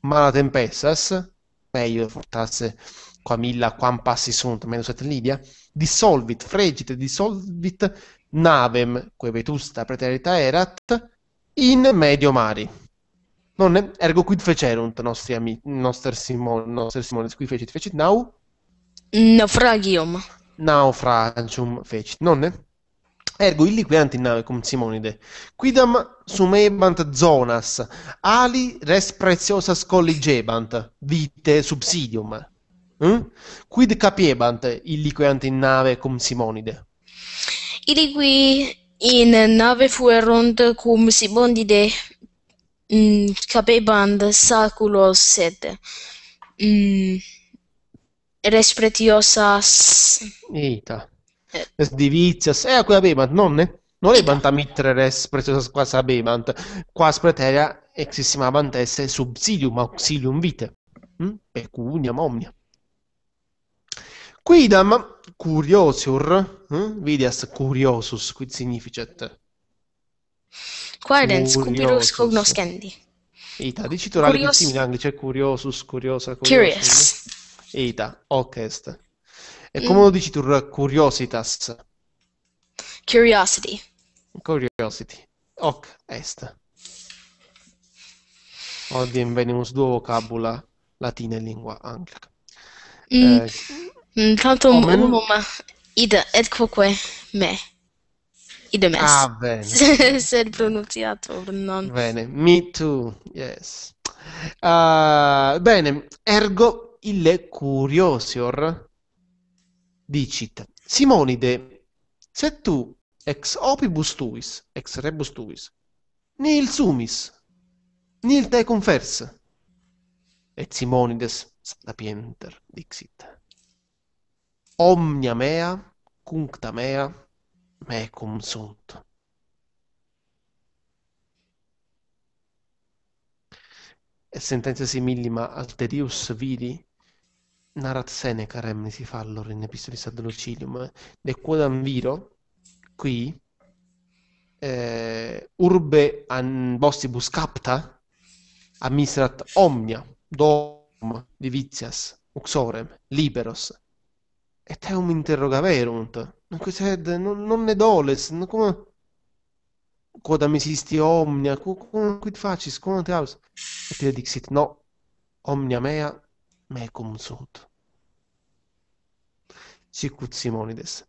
Speaker 1: Mana tempestas, meglio portasse qua milla, quam passi sunt, meno set lidia, dissolvit, fregit, dissolvit navem, que vetusta preterita erat, in medio mari. Non ergo quid fecerunt nostri amici, nostri Simon, noster Simones, qui fecit, fecit nau? Naufragium. Naufragium fecit, non è? Ergo illiqueanti in nave cum Simonide. Quidam sumebant zonas, ali res preziosas colligebant, vite subsidium. Mm? Quid capiebant illiqueanti in nave cum Simonide?
Speaker 2: Ili qui in nave fuerunt cum Simonide mm, capebant saculos sed mm, res preziosas...
Speaker 1: Eita di divizjas, e eh, akkor a quella nonne. Non è banta mittere res preziosa quas abemant, quas preterea exissimabant esse subsidium auxilium vite, mm? pecuniam omnia. Quidam curiosur, mm? vidias curiosus, quid significet?
Speaker 2: Quaedens, cupirus cognoscendi. Ita, dici tu la Curios... in
Speaker 1: anglice, curiosus, curiosa, curiosa. Curious. Ita, hoc e mm. come mm. lo dici tu? Curiositas.
Speaker 2: Curiosity.
Speaker 1: Curiosity.
Speaker 2: Ok, est.
Speaker 1: Odiem venimus duo vocabula latina e lingua anglia. Mm. Eh,
Speaker 2: Intanto mm, un uno, ma id, ed quoque me.
Speaker 1: Idem est. Ah, bene.
Speaker 2: Se il pronunziato non...
Speaker 1: Bene, me too, yes. Uh, bene, ergo ille curiosior dicit Simonide, se tu ex opibus tuis, ex rebus tuis, nil sumis, nil te confers, et Simonides sapienter dixit. Omnia mea, cuncta mea, mecum sunt. Et sententia simillima alterius vidi narrazione che Remni si fa allora in Epistolista dell'Ocilium de quodam viro qui eh, urbe an bossibus capta administrat omnia dom divitias uxorem liberos et eum interrogaverunt nunque sed non, non ne doles non, come quodam existi omnia quid facis cum te aus et dixit no omnia mea mecum sunt. Sic Simonides.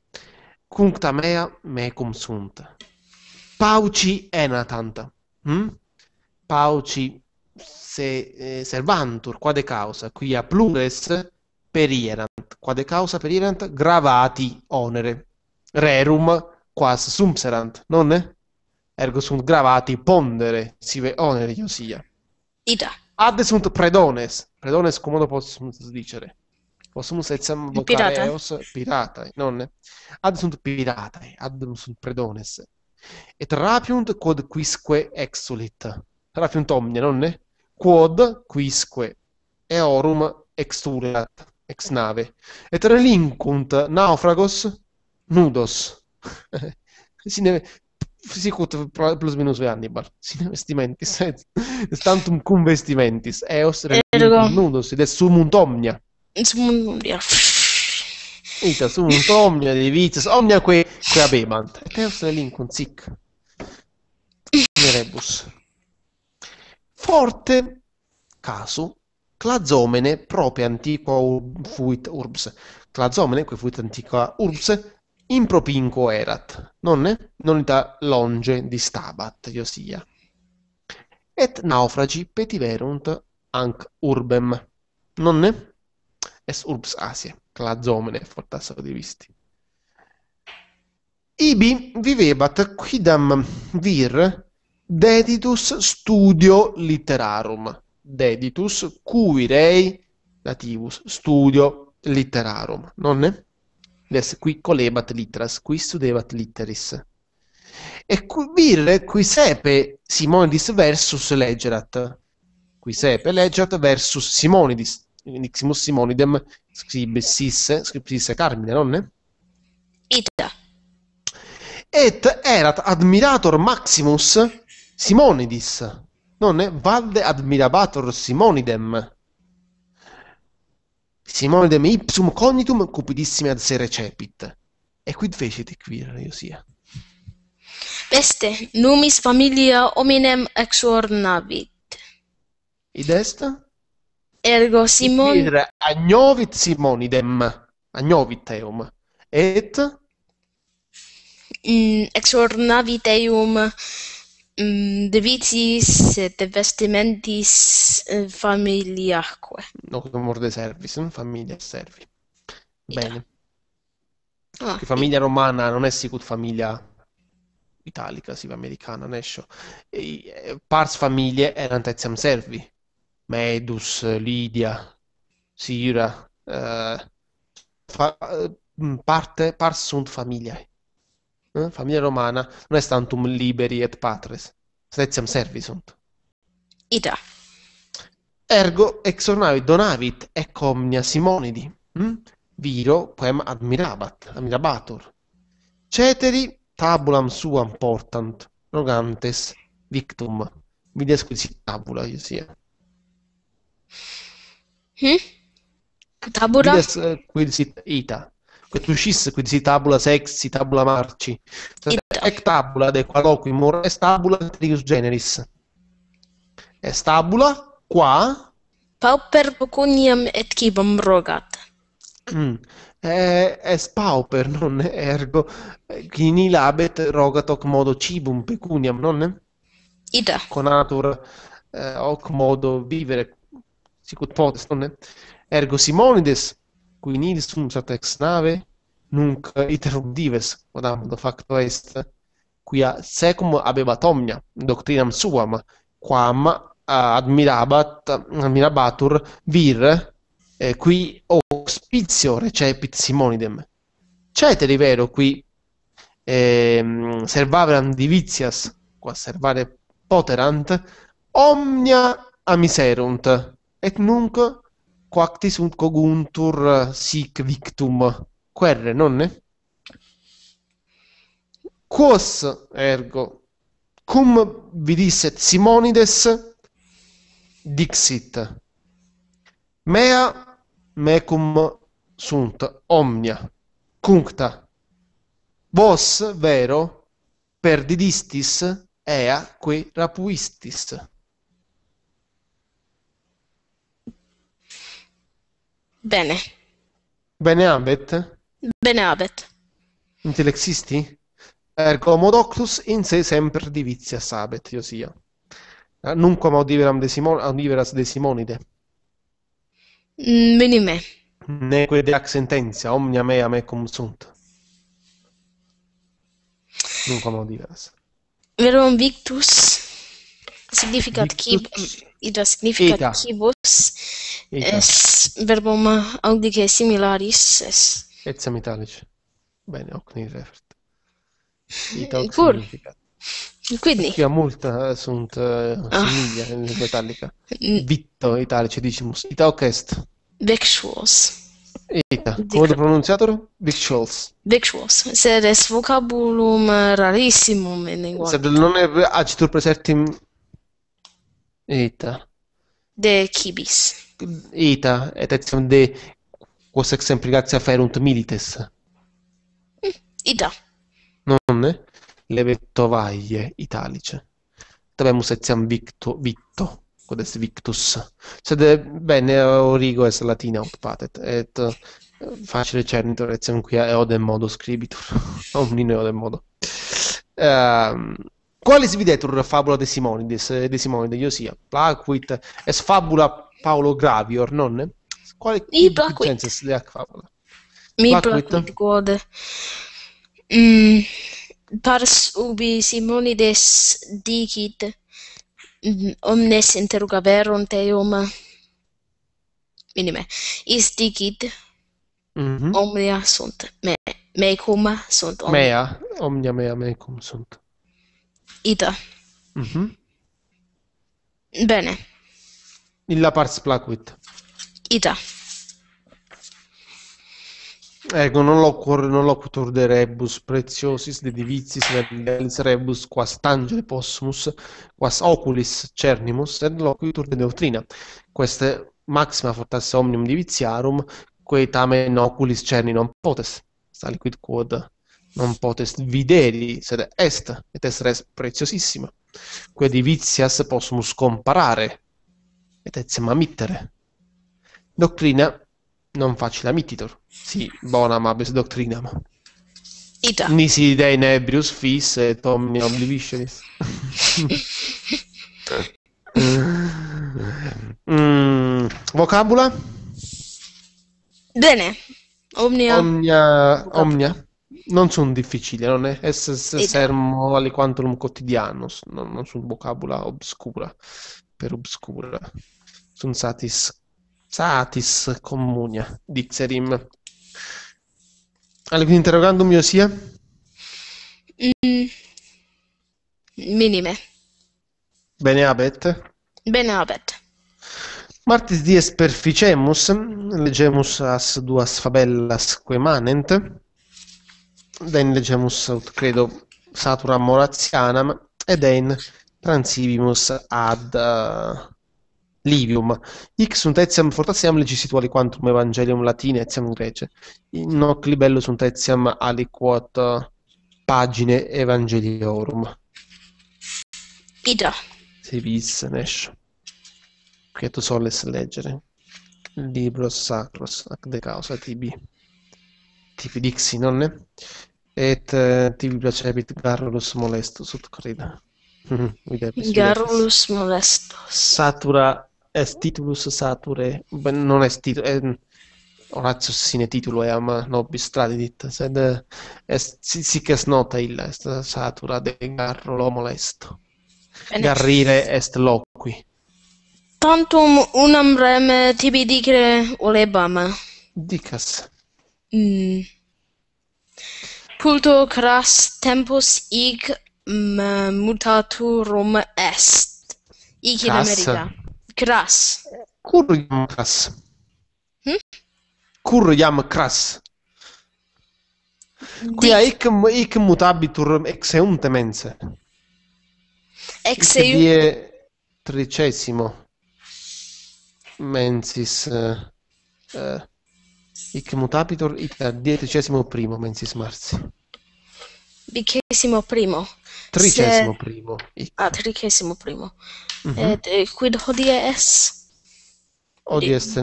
Speaker 1: Cuncta mea mecum sunt. Pauci enatanta. Hm? Pauci se eh, servantur quade causa quia plures perierant quade causa perierant gravati onere rerum quas sumserant. nonne ergo sunt gravati pondere sive onere iusia. ida Ad sunt predones. Predones comodo possum dicere. Possum etiam vocare eos piratae, nonne. Ad sunt piratae, ad predones. Et rapiunt quod quisque exulit. Rapiunt omnia, nonne? Quod quisque eorum exulat ex nave. Et relinquunt naufragos nudos. sine, sicut plus minus Hannibal, sine vestimentis, stantum cum vestimentis, eos Ergo. nudus, ed est sum unt omnia. Sum unt omnia. Ita sum unt omnia divitis omnia que, que abebant, et eos relinquum sic. Rebus. Forte casu clazomene propria antiqua ur, fuit urbs. Clazomene, que fuit antiqua urbs, impropinquo erat, non Non è? è da longe di stabat, sia. Et naufragi petiverunt anc urbem, non è? es urbs asia, clazomene fortassero di visti. Ibi vivebat quidam vir deditus studio literarum. deditus cui rei nativus studio literarum, non è? les qui colebat litteras, qui studebat litteris. E qui vir, qui sepe Simonidis versus legerat, qui sepe legerat versus Simonidis, niximus Simonidem scribessis, scribessis Carmine, non? Ita. Et erat admirator maximus Simonidis, nonne? Valde admirabator Simonidem. Simone me ipsum cognitum cupidissime ad se recepit. E quid fecit equire Iosia?
Speaker 2: Peste, numis familia hominem navit. Id est? Ergo Simon... Equire
Speaker 1: agnovit Simonidem, agnovit eum, et?
Speaker 2: Mm, exornavit eum de mm, Devitis et vestimentis eh, familiaque.
Speaker 1: Documor de servis, mm, famiglia servi. Bene. Ah, famiglia romana non è sicut famiglia italica, sì, americana, nescio. Eh, pars famiglie erant etiam servi. Medus, Lidia, Sira, eh, fa, eh, mm, parte, pars sunt familiae eh? famiglia romana non è tantum liberi et patres, setiam servisunt. sunt. Ita. Ergo ex ornavi donavit ec omnia Simonidi, hm? viro quem admirabat, admirabatur. Ceteri tabulam suam portant, rogantes victum, videsquisi tabula, io sia.
Speaker 3: Hm? Tabula?
Speaker 1: Mi Videsquisi ita quid uscisse, quindi si tabula sexi, tabula marci, ec tabula de qualoquimur, est tabula trius generis. Est tabula qua... Pauper pecuniam et cibam rogat. Mm. Eh, est pauper, non ergo, chi nilabet rogat hoc modo cibum pecuniam, non? Ida. Conatur eh, hoc modo vivere, sicut potest, non? Ergo Simonides qui sum sat ex nave, nunc iterum dives, quodamdo facto est, quia secum abebat omnia doctrinam suam, quam eh, admirabat, admirabatur vir, eh, qui ospizio recepit simonidem. Cetere vero qui eh, servaveram divitias, qua servare poterant, omnia amiserunt, et nunc quacti sunt coguntur eh, sic victum, querre nonne? Quos, ergo, cum vidisset Simonides, dixit, mea mecum sunt omnia, cuncta, vos, vero, perdidistis, ea qui rapuistis. Bene. Bene abet?
Speaker 2: Bene abet.
Speaker 1: Intelexisti? Ergo mod in se sempre divizia sabet, io sia. Ah, Nunque mod de simonide. desimonide.
Speaker 2: Mm, me.
Speaker 1: Neque deac sententia, omnia mea mecum sunt. Nunque mod iveras.
Speaker 2: Verum victus significat victus ida significativus ita. es verbum audice similaris es.
Speaker 1: Et samitalis. Bene, hoc nil refert. Ita hoc Pur. significat. Quindi. Che multa sunt uh, ah. in lingua italica. Mm. Vitto italice dicimus. Ita hoc est. Vexuos. Ita. Come lo pronunciator? Victuals. Victuals.
Speaker 2: Sed est vocabulum rarissimum in lingua. Sed
Speaker 1: non è er agitur presertim Eita.
Speaker 3: De kibis.
Speaker 1: Eita, et etiam de quos ex emprigatia ferunt milites.
Speaker 3: Ida. Mm, ida.
Speaker 1: Nonne? Levettovaie italice. Tabemus etiam victo, vitto quod est victus. Sed eh, bene origo est latina ut patet et eh, facile cernitur etiam quia eodem modo scribitur. Omnino eodem modo. Ehm um, Quales videtur fabula de Simonides, de Simonide, io sia, placuit, es fabula Paolo Gravior, non? Quale Mi placuit. De fabula? Mi placuit, placuit
Speaker 2: quod mm, pars ubi Simonides dicit mm, omnes interrogaverunt eum minime is dicit mm -hmm. omnia sunt me
Speaker 1: mecum sunt omnia. mea omnia mea mecum sunt Ida. Mhm. Bene. Illa pars placuit. Ita. Ego non locur, non locutor de rebus preziosis de divizis verbialis rebus quas tangere possumus quas oculis cernimus et locutor de doctrina queste maxima fortasse omnium diviziarum quae tamen oculis cerni non potes saliquid quod non potest videri, sed est, et est res preziosissima, que divitias possumus comparare, et etiam amittere. Doctrina non facile amititor, si bonam abes doctrinam. Ita. Nisi de in ebrius fis et omnium divisionis. mm, vocabula? Bene. Omnia. Omnia. Omnia non sono difficili, non è es sermo alle quantum quotidiano, non, non sono vocabula obscura, per obscura, sono satis, satis comunia, dixerim. Alcun interrogando mio sia?
Speaker 2: Mm. Minime.
Speaker 1: Bene abet?
Speaker 3: Bene abet.
Speaker 1: Martis dies perficemus, legemus as duas fabellas que manent, den legemus credo satura morazianam e en transivimus ad uh, livium hic sunt etiam fortassiam legisituali quantum evangelium latine etiam grece in hoc libello sunt etiam aliquot uh, pagine evangeliorum ida se vis nesh quieto soles leggere libros sacros ac de causa tibi tipi TV Dixinonne, et eh, TV placerebit garrulus molestus ut creda. Mhm, garrulus
Speaker 2: molestus.
Speaker 1: Satura est titulus sature, ben, non est titulus, eh, Horatio sine titulo eam nobis tradidit, sed est, eh, sic est nota illa, est satura de garrulo molesto. Bene. Eh, Garrire est loqui.
Speaker 2: Tantum unam rem tibi dicere ulebam.
Speaker 1: Dicas.
Speaker 3: Mm.
Speaker 2: Culto cras tempus ig mm, mutatu Roma est. Ig in America. Cras.
Speaker 1: Cur iam cras. Hm? Cur iam cras. Qui cum ic ic mutabitur ex unte mense.
Speaker 2: Ex die
Speaker 1: tricesimo. Mensis uh, uh. Hic mutabitur il dietecesimo primo mensis Marsi.
Speaker 2: Vicesimo primo. Tricesimo se... primo. Hic. Ah, tricesimo primo. Mm -hmm. Et eh, quid hodie es? Hodie est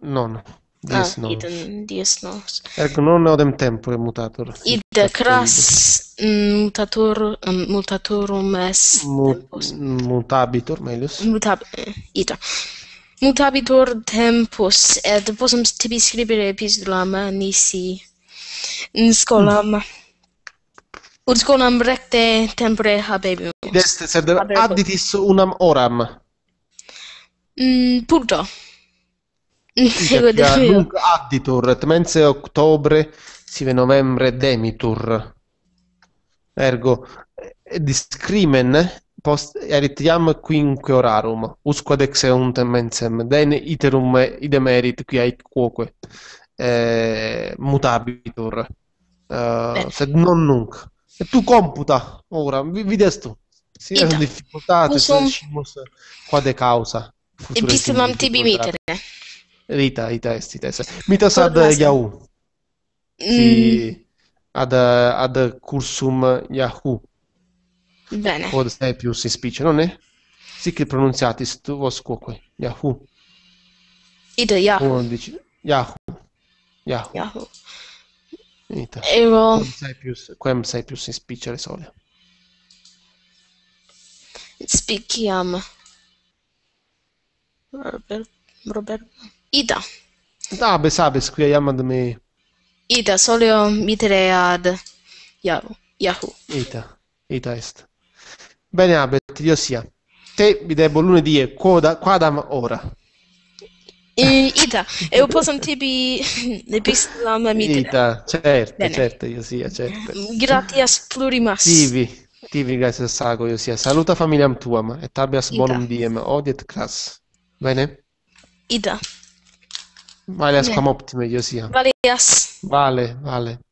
Speaker 1: non. Dies ah, non.
Speaker 2: idem dies nos.
Speaker 1: Ergo non odem tempore mutatur.
Speaker 2: Id cras mm, mutatur, mm, mutaturum est
Speaker 1: Mut, tempus. Mm, mutabitur, melius.
Speaker 2: Mutab... Eh, ita. Mutabitur tempus, et possum tibi scribere epistulam nisi in scolam. Mm. Ut scolam recte tempore habemus.
Speaker 1: Id est sed additis unam oram.
Speaker 2: Mm, punto. Dice, nunc
Speaker 1: additur, et mense octobre sive novembre demitur. Ergo, eh, discrimen post eritiam quinque orarum, usquad ex euntem mensem, dene iterum idem erit qui ait quoque eh, mutabitur, eh, sed non nunc. E tu computa ora, vides tu. Sì, è una difficoltà, usum... quad è causa. Epissimam tibi mitere. Rita, ita est, ita est. Mita sad Yahoo. Mm. ad, ad cursum Yahoo. Bene. Odse più si ispiccione. Sic pronunziatis tuos quoque. Yahoo.
Speaker 3: Ita Yahoo.
Speaker 1: 11. Yahoo. Yahoo. Yahoo. Ita. Ero... Quem sapius ispicere sole.
Speaker 2: Spiciam. Robert. Robert. Ida.
Speaker 1: Dabes, abes, quia iam ad me.
Speaker 2: Ida, soleo mitere ad Yahoo. Yahoo.
Speaker 1: Ita. Ita est. Bene, Albert, Dio sia. Te mi debbo lunedì e quadam ora.
Speaker 2: E, ita, e un po' sono tipi l'epistola mamita. Ita,
Speaker 1: certo, Bene. certo, io sia, certo.
Speaker 2: Grazie plurimas.
Speaker 1: Tivi, tivi, grazie a Sago, io sia. Saluta familiam tuam, et abias ita. bonum diem, odiet cras. Bene?
Speaker 3: Ida. Valeas quam optime, io sia. Valeas.
Speaker 1: Vale, vale.